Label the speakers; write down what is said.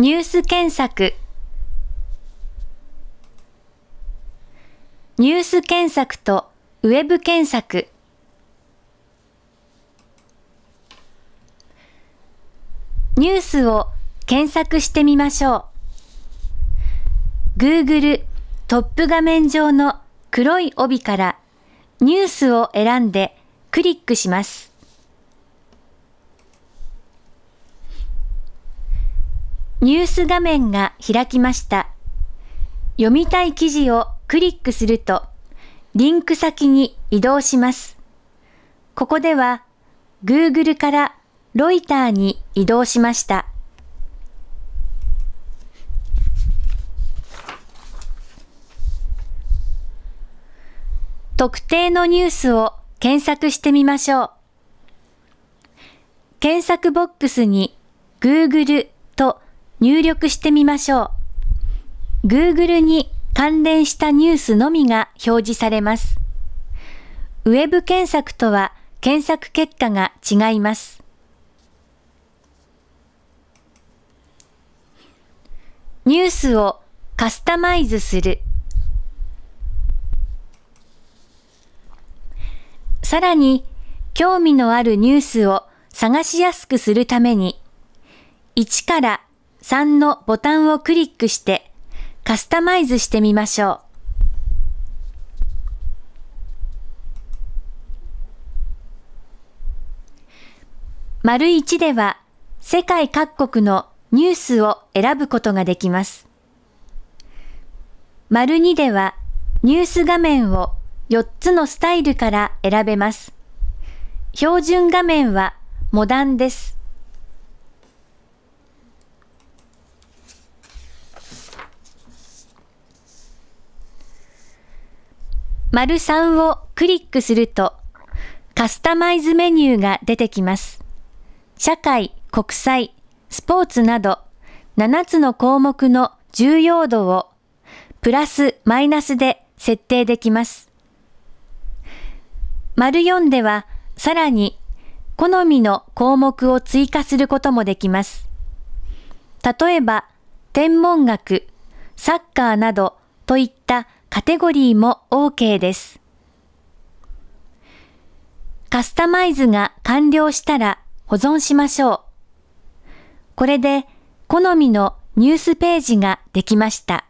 Speaker 1: ニュース検索ニュース検索とウェブ検索ニュースを検索してみましょう。Google トップ画面上の黒い帯からニュースを選んでクリックします。ニュース画面が開きました。読みたい記事をクリックすると、リンク先に移動します。ここでは、Google からロイターに移動しました。特定のニュースを検索してみましょう。検索ボックスに Google と入力してみましょう。Google に関連したニュースのみが表示されます。ウェブ検索とは検索結果が違います。ニュースをカスタマイズする。さらに、興味のあるニュースを探しやすくするために、1から3のボタンをクリックしてカスタマイズしてみましょう。丸1では世界各国のニュースを選ぶことができます。丸2ではニュース画面を4つのスタイルから選べます。標準画面はモダンです。丸3をクリックすると、カスタマイズメニューが出てきます。社会、国際、スポーツなど、7つの項目の重要度を、プラス、マイナスで設定できます。丸4では、さらに、好みの項目を追加することもできます。例えば、天文学、サッカーなどといったカテゴリーも OK です。カスタマイズが完了したら保存しましょう。これで好みのニュースページができました。